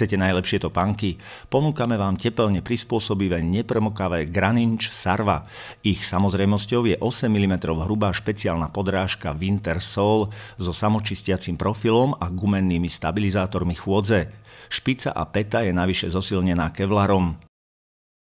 chcete najlepšie panky, Ponúkame vám tepelne prispôsobivé nepromokavé Graninch Sarva. Ich samozrejmosťou je 8 mm hrubá špeciálna podrážka Winter Soul so samočistiacím profilom a gumennými stabilizátormi chôdze. Špica a peta je navyše zosilnená kevlarom.